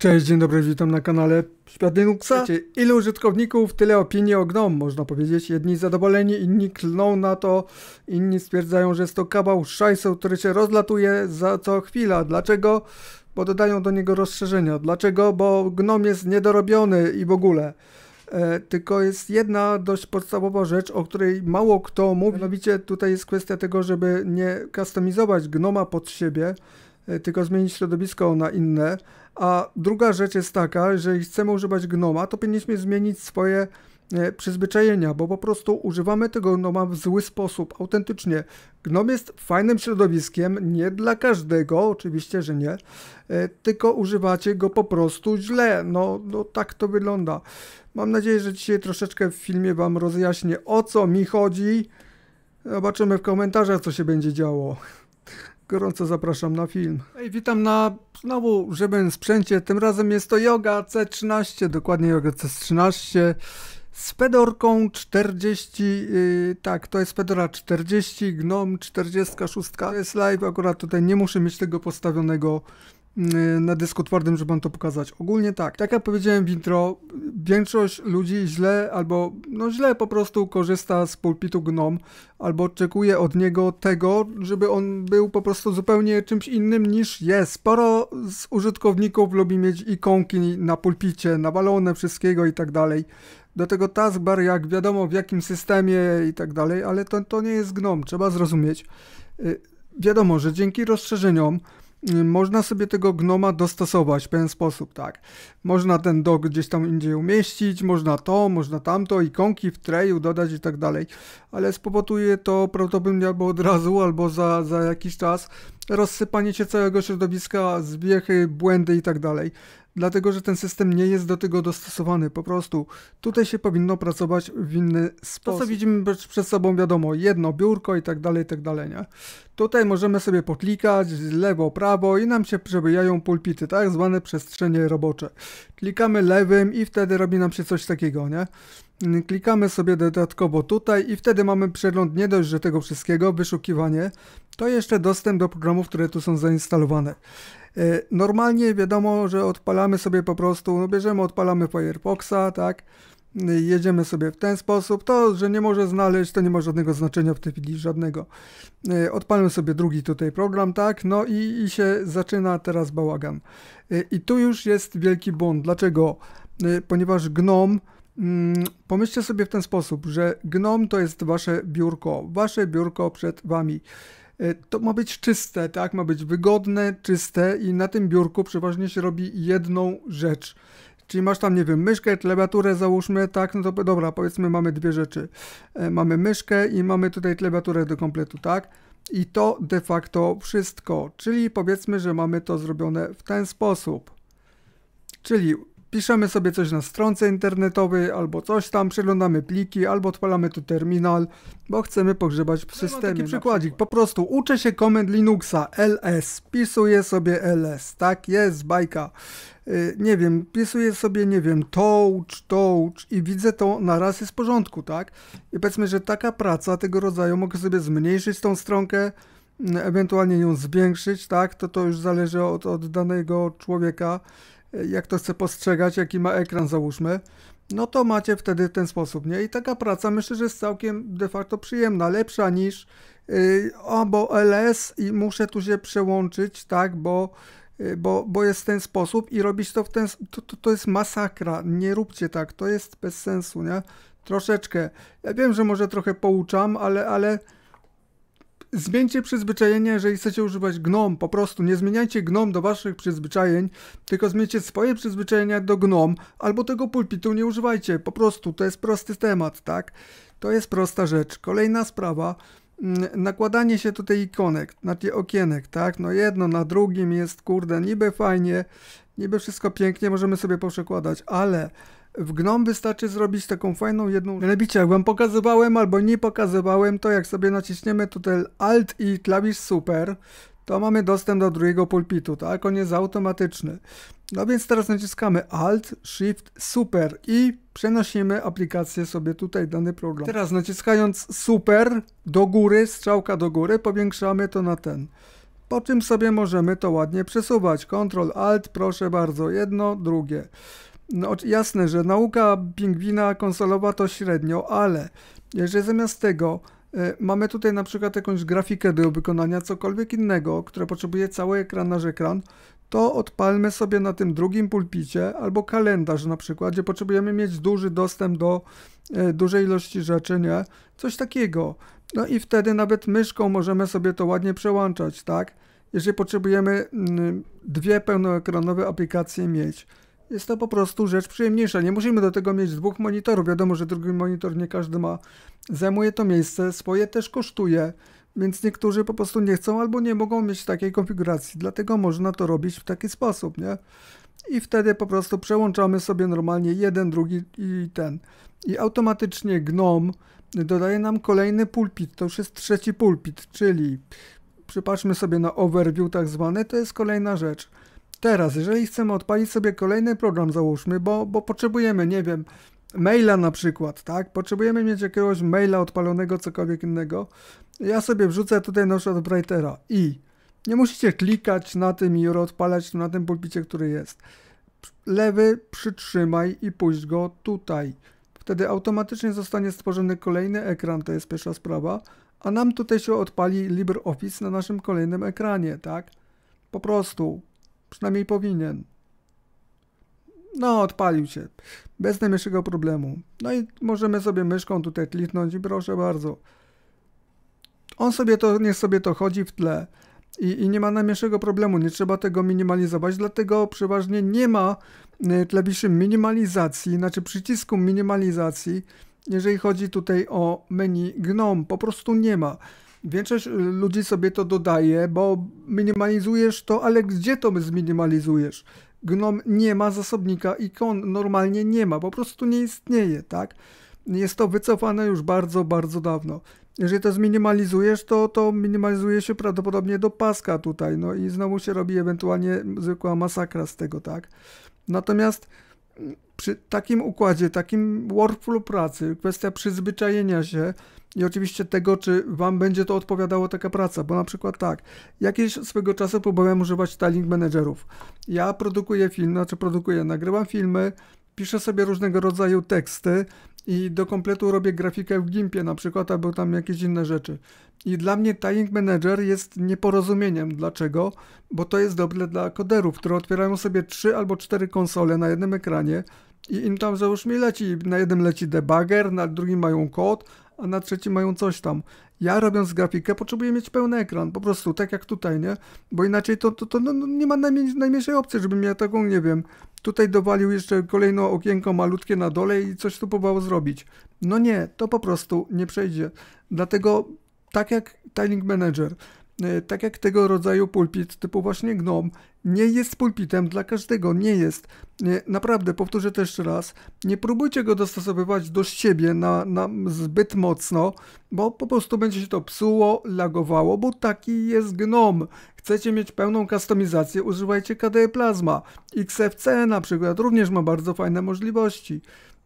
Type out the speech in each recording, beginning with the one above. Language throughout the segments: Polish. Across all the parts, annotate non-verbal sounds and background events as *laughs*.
Cześć, dzień dobry, witam na kanale Świat Linuxa. Ilu użytkowników, tyle opinii o GNOME, można powiedzieć. Jedni zadowoleni, inni klną na to, inni stwierdzają, że jest to kawał szajsu, który się rozlatuje za co chwila. Dlaczego? Bo dodają do niego rozszerzenia. Dlaczego? Bo GNOME jest niedorobiony i w ogóle. E, tylko jest jedna dość podstawowa rzecz, o której mało kto mówi. Mianowicie tutaj jest kwestia tego, żeby nie kustomizować GNOMA pod siebie, E, tylko zmienić środowisko na inne. A druga rzecz jest taka, że chcemy używać gnoma, to powinniśmy zmienić swoje e, przyzwyczajenia, bo po prostu używamy tego gnoma w zły sposób, autentycznie. Gnom jest fajnym środowiskiem, nie dla każdego, oczywiście, że nie, e, tylko używacie go po prostu źle. No, no tak to wygląda. Mam nadzieję, że dzisiaj troszeczkę w filmie Wam rozjaśnię, o co mi chodzi. Zobaczymy w komentarzach, co się będzie działo. Gorąco zapraszam na film. Ej, witam na znowu żebym sprzęcie. Tym razem jest to Yoga C13, dokładnie Yoga C13 z Fedorką 40, yy, tak, to jest Fedora 40, Gnom 46. To jest live, akurat tutaj nie muszę mieć tego postawionego Y, na dysku twardym, żeby wam to pokazać. Ogólnie tak, tak jak powiedziałem w intro, większość ludzi źle albo no źle po prostu korzysta z pulpitu GNOM albo oczekuje od niego tego, żeby on był po prostu zupełnie czymś innym niż jest. Sporo z użytkowników lubi mieć ikonki na pulpicie, nawalone wszystkiego i tak dalej. Do tego taskbar, jak wiadomo w jakim systemie i tak dalej, ale to, to nie jest GNOM, trzeba zrozumieć. Y, wiadomo, że dzięki rozszerzeniom Y, można sobie tego gnoma dostosować w pewien sposób, tak. Można ten dog gdzieś tam indziej umieścić, można to, można tamto, ikonki w treju dodać i tak dalej, ale spowoduje to prawdopodobnie albo od razu, albo za, za jakiś czas rozsypanie się całego środowiska, zbiechy, błędy i tak dalej dlatego że ten system nie jest do tego dostosowany. Po prostu tutaj się powinno pracować w inny sposób. To, co widzimy przed sobą, wiadomo, jedno biurko i tak dalej, i tak dalej, nie? Tutaj możemy sobie poklikać lewo, prawo i nam się przebijają pulpity, tak zwane przestrzenie robocze. Klikamy lewym i wtedy robi nam się coś takiego, nie? Klikamy sobie dodatkowo tutaj i wtedy mamy przegląd nie dość, że tego wszystkiego, wyszukiwanie, to jeszcze dostęp do programów, które tu są zainstalowane. E, normalnie wiadomo, że odpalamy sobie po prostu, no bierzemy, odpalamy Firefoxa, tak? E, jedziemy sobie w ten sposób. To, że nie może znaleźć, to nie ma żadnego znaczenia w tej chwili, żadnego. E, odpalmy sobie drugi tutaj program, tak? No i, i się zaczyna teraz bałagan. I tu już jest wielki błąd. Dlaczego? Ponieważ GNOME mm, pomyślcie sobie w ten sposób, że GNOME to jest wasze biurko, wasze biurko przed wami. E, to ma być czyste, tak? Ma być wygodne, czyste i na tym biurku przeważnie się robi jedną rzecz. Czyli masz tam, nie wiem, myszkę, klawiaturę załóżmy, tak, no to dobra, powiedzmy mamy dwie rzeczy. E, mamy myszkę i mamy tutaj klawiaturę do kompletu, tak? I to de facto wszystko. Czyli powiedzmy, że mamy to zrobione w ten sposób. Czyli piszemy sobie coś na stronce internetowej albo coś tam, przeglądamy pliki albo odpalamy tu terminal, bo chcemy pogrzebać w no systemie. Ja taki przykładzik, po prostu uczę się komend Linuxa, ls, pisuję sobie ls, tak jest, bajka. Y, nie wiem, pisuję sobie, nie wiem, touch, touch i widzę to na raz jest w porządku, tak? I powiedzmy, że taka praca tego rodzaju mogę sobie zmniejszyć tą stronkę, mm, ewentualnie ją zwiększyć, tak? To to już zależy od, od danego człowieka jak to chce postrzegać, jaki ma ekran załóżmy, no to macie wtedy w ten sposób, nie? I taka praca myślę, że jest całkiem de facto przyjemna, lepsza niż yy, o, bo LS i muszę tu się przełączyć, tak, bo, yy, bo, bo jest ten sposób i robić to w ten to, to, to jest masakra, nie róbcie tak, to jest bez sensu, nie? Troszeczkę. Ja wiem, że może trochę pouczam, ale, ale Zmieńcie przyzwyczajenia, jeżeli chcecie używać GNOME. Po prostu nie zmieniajcie GNOME do waszych przyzwyczajeń, tylko zmieńcie swoje przyzwyczajenia do GNOME, albo tego pulpitu nie używajcie. Po prostu to jest prosty temat, tak? To jest prosta rzecz. Kolejna sprawa, mm, nakładanie się tutaj ikonek, na tych okienek, tak? No jedno na drugim jest, kurde, niby fajnie, niby wszystko pięknie, możemy sobie poszekładać, ale w GNOME wystarczy zrobić taką fajną jedną... Mianowicie, jak wam pokazywałem albo nie pokazywałem, to jak sobie naciśniemy tutaj Alt i klawisz Super, to mamy dostęp do drugiego pulpitu, tak? On jest automatyczny. No więc teraz naciskamy Alt, Shift, Super i przenosimy aplikację sobie tutaj, dany program. Teraz naciskając Super do góry, strzałka do góry, powiększamy to na ten. Po czym sobie możemy to ładnie przesuwać. Ctrl, Alt, proszę bardzo, jedno, drugie. No, jasne, że nauka pingwina konsolowa to średnio, ale jeżeli zamiast tego e, mamy tutaj na przykład jakąś grafikę do wykonania, cokolwiek innego, które potrzebuje cały ekran na ekran, to odpalmy sobie na tym drugim pulpicie albo kalendarz na przykład, gdzie potrzebujemy mieć duży dostęp do e, dużej ilości rzeczy, nie? Coś takiego. No i wtedy nawet myszką możemy sobie to ładnie przełączać, tak? Jeżeli potrzebujemy mm, dwie pełnoekranowe aplikacje mieć jest to po prostu rzecz przyjemniejsza. Nie musimy do tego mieć dwóch monitorów. Wiadomo, że drugi monitor nie każdy ma. Zajmuje to miejsce, swoje też kosztuje, więc niektórzy po prostu nie chcą albo nie mogą mieć takiej konfiguracji. Dlatego można to robić w taki sposób, nie? I wtedy po prostu przełączamy sobie normalnie jeden, drugi i ten. I automatycznie GNOME dodaje nam kolejny pulpit. To już jest trzeci pulpit, czyli przypatrzmy sobie na overview tak zwane, to jest kolejna rzecz teraz, jeżeli chcemy odpalić sobie kolejny program, załóżmy, bo, bo potrzebujemy, nie wiem, maila na przykład, tak? Potrzebujemy mieć jakiegoś maila odpalonego, cokolwiek innego. Ja sobie wrzucę tutaj na przykład Brightera i nie musicie klikać na tym i odpalać na tym pulpicie, który jest. Lewy przytrzymaj i puść go tutaj. Wtedy automatycznie zostanie stworzony kolejny ekran, to jest pierwsza sprawa, a nam tutaj się odpali LibreOffice na naszym kolejnym ekranie, tak? Po prostu. Przynajmniej powinien. No, odpalił się. Bez najmniejszego problemu. No i możemy sobie myszką tutaj kliknąć i proszę bardzo. On sobie to, niech sobie to chodzi w tle. I, i nie ma najmniejszego problemu, nie trzeba tego minimalizować, dlatego przeważnie nie ma y, klawiszy minimalizacji, znaczy przycisku minimalizacji, jeżeli chodzi tutaj o menu GNOME, po prostu nie ma. Większość y, ludzi sobie to dodaje, bo minimalizujesz to, ale gdzie to zminimalizujesz? Gnom nie ma zasobnika ikon, normalnie nie ma, po prostu nie istnieje, tak? Jest to wycofane już bardzo, bardzo dawno. Jeżeli to zminimalizujesz, to, to minimalizuje się prawdopodobnie do paska tutaj, no i znowu się robi ewentualnie zwykła masakra z tego, tak? Natomiast mm, przy takim układzie, takim workflow pracy, kwestia przyzwyczajenia się, i oczywiście tego, czy Wam będzie to odpowiadało taka praca, bo na przykład tak, jakieś swego czasu próbowałem używać styling managerów. Ja produkuję film, znaczy produkuję, nagrywam filmy, piszę sobie różnego rodzaju teksty i do kompletu robię grafikę w Gimpie na przykład, albo tam jakieś inne rzeczy. I dla mnie Tying Manager jest nieporozumieniem. Dlaczego? Bo to jest dobre dla koderów, które otwierają sobie 3 albo 4 konsole na jednym ekranie i im tam załóżmy leci. Na jednym leci debugger, na drugim mają kod, a na trzecim mają coś tam. Ja robiąc grafikę potrzebuję mieć pełny ekran, po prostu, tak jak tutaj, nie? Bo inaczej to, to, to no, no nie ma najmniej, najmniejszej opcji, żebym ja taką, nie wiem, tutaj dowalił jeszcze kolejne okienko malutkie na dole i coś tu próbował zrobić. No nie, to po prostu nie przejdzie. Dlatego, tak jak Tiling Manager, E, tak jak tego rodzaju pulpit typu właśnie gnom, nie jest pulpitem dla każdego, nie jest. E, naprawdę, powtórzę też raz, nie próbujcie go dostosowywać do siebie na, na zbyt mocno, bo po prostu będzie się to psuło, lagowało, bo taki jest gnom. Chcecie mieć pełną kustomizację, używajcie KDE Plasma. XFC na przykład również ma bardzo fajne możliwości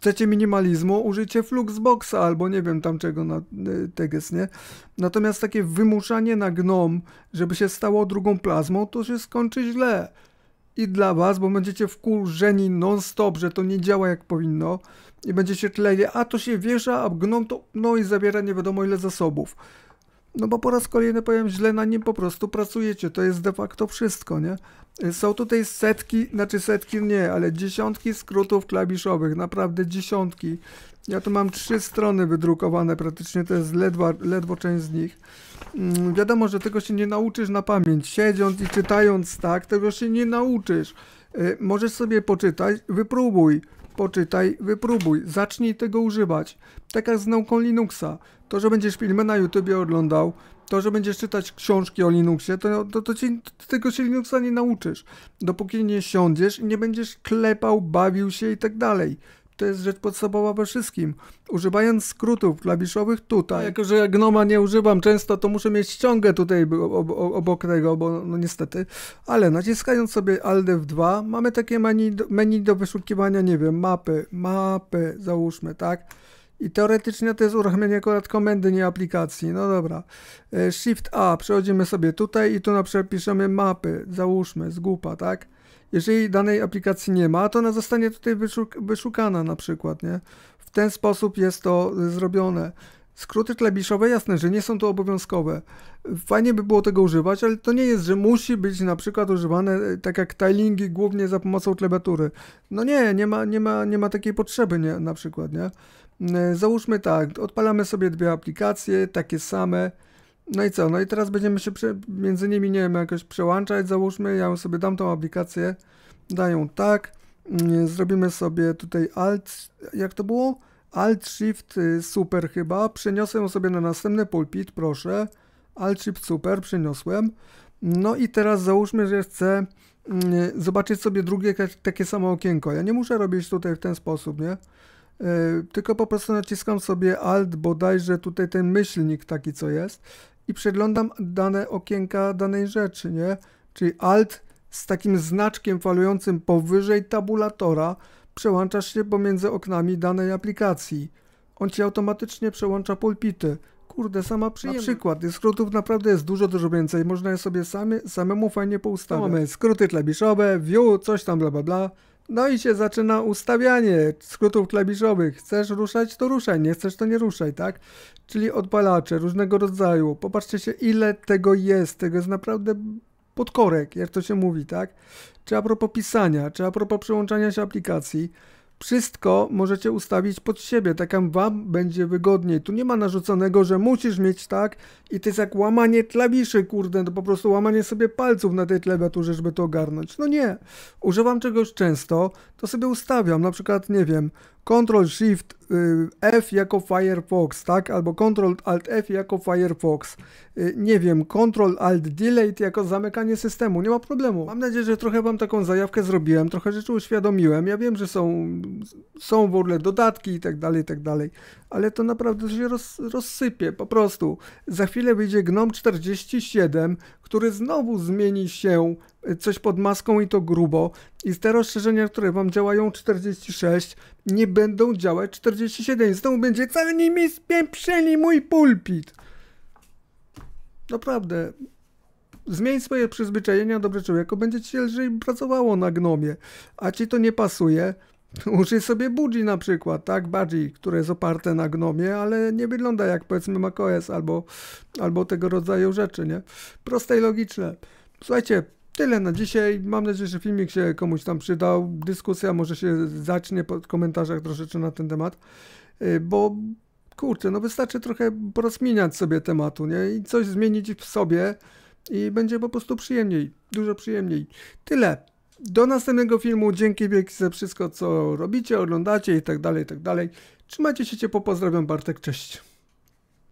chcecie minimalizmu, użyjcie Fluxboxa albo nie wiem tam czego na e, Teges, nie? Natomiast takie wymuszanie na gnom, żeby się stało drugą plazmą, to się skończy źle. I dla was, bo będziecie wkurzeni non-stop, że to nie działa jak powinno i będziecie tleje, a to się wiesza, a gnom to, no i zabiera nie wiadomo ile zasobów. No bo po raz kolejny powiem źle na nim po prostu pracujecie, to jest de facto wszystko, nie? Y, są tutaj setki, znaczy setki no nie, ale dziesiątki skrótów klawiszowych, naprawdę dziesiątki. Ja tu mam trzy strony wydrukowane praktycznie, to jest ledwo, ledwo część z nich. Mm, wiadomo, że tego się nie nauczysz na pamięć, siedząc i czytając tak, tego się nie nauczysz. Yy, możesz sobie poczytać, wypróbuj, poczytaj, wypróbuj, zacznij tego używać. Tak jak z nauką Linuxa. To, że będziesz filmy na YouTubie oglądał, to, że będziesz czytać książki o Linuxie, to, to, to cię, tego się Linuxa nie nauczysz. Dopóki nie siądziesz i nie będziesz klepał, bawił się i tak dalej to jest rzecz podstawowa we wszystkim. Używając skrótów klawiszowych tutaj, jako że Gnoma nie używam często, to muszę mieć ściągę tutaj obok tego, bo no niestety, ale naciskając sobie Alt F2 mamy takie menu, menu do wyszukiwania, nie wiem, mapy, mapy, załóżmy, tak? I teoretycznie to jest uruchomienie akurat komendy, nie aplikacji. No dobra. E, Shift A, przechodzimy sobie tutaj i tu na przykład piszemy mapy, załóżmy, z gupa, tak? Jeżeli danej aplikacji nie ma, to ona zostanie tutaj wyszukana na przykład, nie? W ten sposób jest to zrobione. Skróty klawiszowe jasne, że nie są to obowiązkowe. Fajnie by było tego używać, ale to nie jest, że musi być na przykład używane e, tak jak tilingi głównie za pomocą klawiatury. No nie, nie ma, nie ma, nie ma takiej potrzeby nie, na przykład, nie? E, załóżmy tak, odpalamy sobie dwie aplikacje, takie same. No i co? No i teraz będziemy się prze, między nimi, nie wiem, jakoś przełączać. Załóżmy, ja sobie dam tą aplikację, daję tak. Mm, zrobimy sobie tutaj alt, jak to było? Alt Shift y, Super chyba. Przeniosłem sobie na następny pulpit, proszę. Alt Shift Super przeniosłem. No i teraz załóżmy, że chcę mm, zobaczyć sobie drugie takie samo okienko. Ja nie muszę robić tutaj w ten sposób, nie? Y, tylko po prostu naciskam sobie Alt, bodajże tutaj ten myślnik taki co jest i przeglądam dane okienka danej rzeczy, nie? Czyli Alt z takim znaczkiem falującym powyżej tabulatora, przełączasz się pomiędzy oknami danej aplikacji. On ci automatycznie przełącza pulpity. Kurde, sama przyjemność. Na przykład, skrótów naprawdę jest dużo, dużo więcej. Można je sobie same, samemu fajnie poustawić. mamy skróty klawiszowe, view, coś tam, bla, bla, bla. No i się zaczyna ustawianie skrótów klawiszowych. Chcesz ruszać, to ruszaj, nie chcesz, to nie ruszaj, tak? Czyli odpalacze różnego rodzaju. Popatrzcie się, ile tego jest. Tego jest naprawdę pod korek, jak to się mówi, tak? Czy a propos pisania, czy a propos przyłączania się aplikacji, wszystko możecie ustawić pod siebie, tak jak wam będzie wygodniej. Tu nie ma narzuconego, że musisz mieć tak i to jest jak łamanie klawiszy, kurde, to po prostu łamanie sobie palców na tej klawiaturze, żeby to ogarnąć. No nie, używam czegoś często, to sobie ustawiam, na przykład, nie wiem, Ctrl-Shift y, F jako Firefox, tak? Albo Ctrl-Alt-F jako Firefox. Y, nie wiem, Ctrl-Alt-Delete jako zamykanie systemu. Nie ma problemu. Mam nadzieję, że trochę Wam taką zajawkę zrobiłem, trochę rzeczy uświadomiłem. Ja wiem, że są, są w ogóle dodatki i tak dalej, i tak dalej. Ale to naprawdę się roz, rozsypie, po prostu. Za chwilę wyjdzie GNOME 47, który znowu zmieni się e, coś pod maską i to grubo i te rozszerzenia, które wam działają 46 nie będą działać 47. Znowu będzie, co nimi spieprzeli mój pulpit. Naprawdę, zmień swoje przyzwyczajenia, dobry człowieku, będzie ci się lżej pracowało na gnomie, a ci to nie pasuje, *laughs* Użyj sobie Budzi na przykład, tak? Budzi, które jest oparte na gnomie, ale nie wygląda jak powiedzmy macOS albo, albo tego rodzaju rzeczy, nie? Proste i logiczne. Słuchajcie, tyle na dzisiaj. Mam nadzieję, że filmik się komuś tam przydał. Dyskusja może się zacznie po komentarzach troszeczkę na ten temat, y, bo kurczę, no wystarczy trochę porozmieniać sobie tematu, nie? I coś zmienić w sobie i będzie po prostu przyjemniej, dużo przyjemniej. Tyle. Do następnego filmu. Dzięki wielkie za wszystko, co robicie, oglądacie i tak dalej, i tak dalej. Trzymajcie się ciepło, pozdrawiam Bartek, cześć.